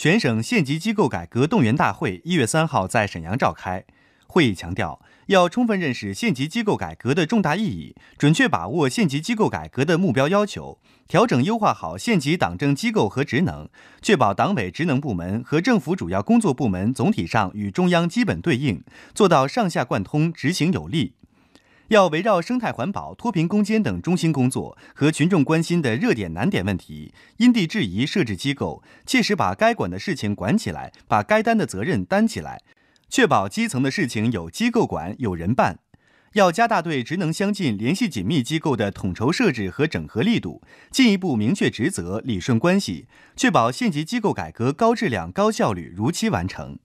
全省县级机构改革动员大会一月三号在沈阳召开。会议强调，要充分认识县级机构改革的重大意义，准确把握县级机构改革的目标要求，调整优化好县级党政机构和职能，确保党委职能部门和政府主要工作部门总体上与中央基本对应，做到上下贯通，执行有力。要围绕生态环保、脱贫攻坚等中心工作和群众关心的热点难点问题，因地制宜设置机构，切实把该管的事情管起来，把该担的责任担起来，确保基层的事情有机构管、有人办。要加大对职能相近、联系紧密机构的统筹设置和整合力度，进一步明确职责、理顺关系，确保县级机构改革高质量、高效率如期完成。